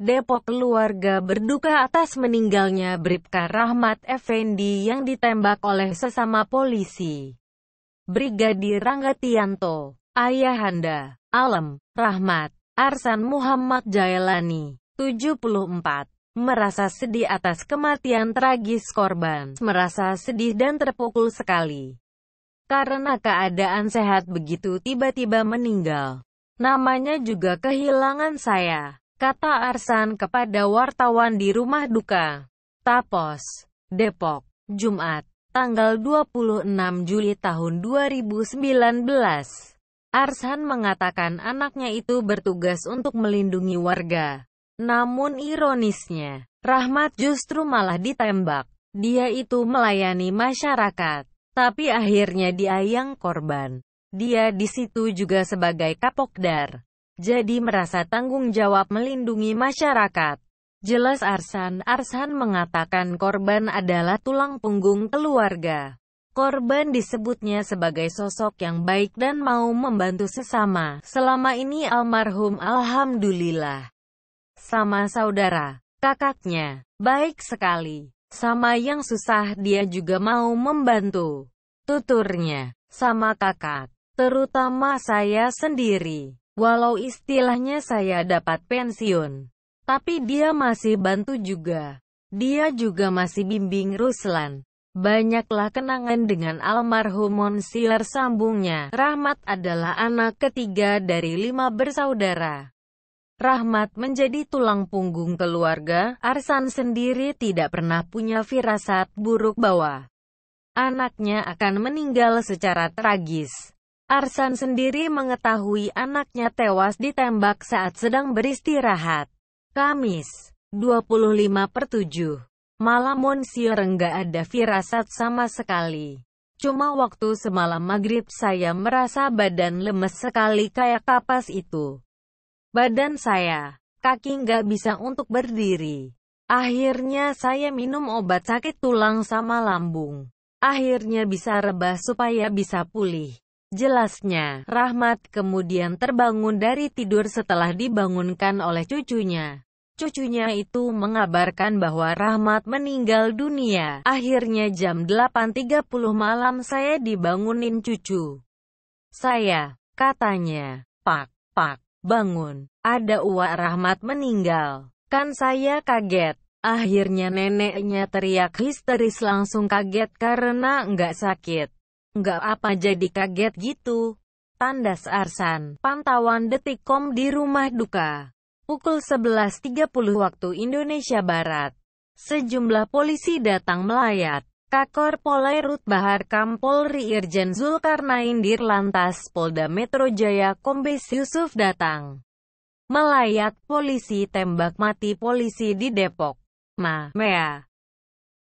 Depok keluarga berduka atas meninggalnya Bribka Rahmat Effendi yang ditembak oleh sesama polisi. Brigadir Rangga Tianto, Ayahanda, Alam, Rahmat, Arsan Muhammad Jailani, 74, merasa sedih atas kematian tragis korban, merasa sedih dan terpukul sekali. Karena keadaan sehat begitu tiba-tiba meninggal. Namanya juga kehilangan saya kata Arsan kepada wartawan di rumah duka. Tapos, Depok, Jumat, tanggal 26 Juli tahun 2019. Arsan mengatakan anaknya itu bertugas untuk melindungi warga. Namun ironisnya, Rahmat justru malah ditembak. Dia itu melayani masyarakat, tapi akhirnya diayang korban. Dia di situ juga sebagai Kapokdar jadi merasa tanggung jawab melindungi masyarakat. Jelas Arsan, Arsan mengatakan korban adalah tulang punggung keluarga. Korban disebutnya sebagai sosok yang baik dan mau membantu sesama. Selama ini almarhum Alhamdulillah. Sama saudara, kakaknya, baik sekali. Sama yang susah dia juga mau membantu. Tuturnya, sama kakak, terutama saya sendiri. Walau istilahnya saya dapat pensiun, tapi dia masih bantu juga. Dia juga masih bimbing Ruslan. Banyaklah kenangan dengan almarhum Monsier sambungnya. Rahmat adalah anak ketiga dari lima bersaudara. Rahmat menjadi tulang punggung keluarga, Arsan sendiri tidak pernah punya firasat buruk bahwa anaknya akan meninggal secara tragis. Arsan sendiri mengetahui anaknya tewas ditembak saat sedang beristirahat. Kamis, 25 per 7. Malam Monsieur enggak ada firasat sama sekali. Cuma waktu semalam maghrib saya merasa badan lemes sekali kayak kapas itu. Badan saya, kaki enggak bisa untuk berdiri. Akhirnya saya minum obat sakit tulang sama lambung. Akhirnya bisa rebah supaya bisa pulih. Jelasnya, Rahmat kemudian terbangun dari tidur setelah dibangunkan oleh cucunya. Cucunya itu mengabarkan bahwa Rahmat meninggal dunia. Akhirnya jam 8.30 malam saya dibangunin cucu. Saya, katanya, pak, pak, bangun. Ada uak Rahmat meninggal. Kan saya kaget. Akhirnya neneknya teriak histeris langsung kaget karena nggak sakit. Nggak apa jadi kaget gitu. Tandas Arsan, pantauan detikcom di rumah duka. Pukul 11.30 waktu Indonesia Barat. Sejumlah polisi datang melayat. Kakor Polairut Bahar Kampolri Irjen Zulkarnain Dirlantas Polda Metro Jaya Kombes Yusuf datang. Melayat polisi tembak mati polisi di Depok. Ma, Mea.